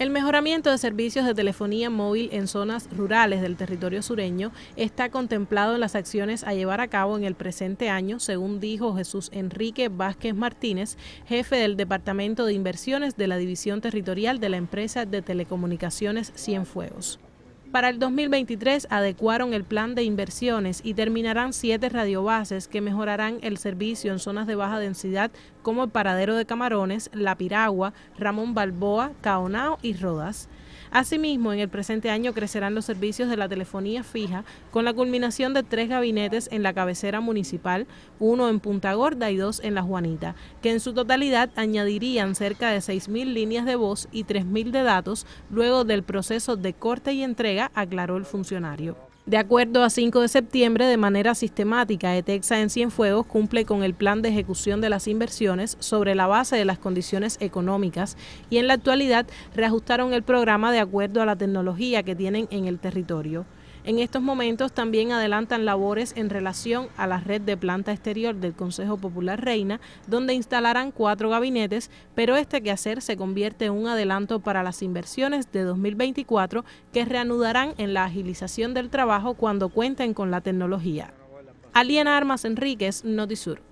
El mejoramiento de servicios de telefonía móvil en zonas rurales del territorio sureño está contemplado en las acciones a llevar a cabo en el presente año, según dijo Jesús Enrique Vázquez Martínez, jefe del Departamento de Inversiones de la División Territorial de la empresa de telecomunicaciones Cienfuegos. Para el 2023 adecuaron el plan de inversiones y terminarán siete radiobases que mejorarán el servicio en zonas de baja densidad como el Paradero de Camarones, La Piragua, Ramón Balboa, Caonao y Rodas. Asimismo, en el presente año crecerán los servicios de la telefonía fija con la culminación de tres gabinetes en la cabecera municipal, uno en Punta Gorda y dos en La Juanita, que en su totalidad añadirían cerca de 6.000 líneas de voz y 3.000 de datos luego del proceso de corte y entrega aclaró el funcionario. De acuerdo a 5 de septiembre, de manera sistemática, ETEXA en Cienfuegos cumple con el plan de ejecución de las inversiones sobre la base de las condiciones económicas y en la actualidad reajustaron el programa de acuerdo a la tecnología que tienen en el territorio. En estos momentos también adelantan labores en relación a la red de planta exterior del Consejo Popular Reina, donde instalarán cuatro gabinetes, pero este quehacer se convierte en un adelanto para las inversiones de 2024 que reanudarán en la agilización del trabajo cuando cuenten con la tecnología. Aliena Armas Enríquez, Notisur.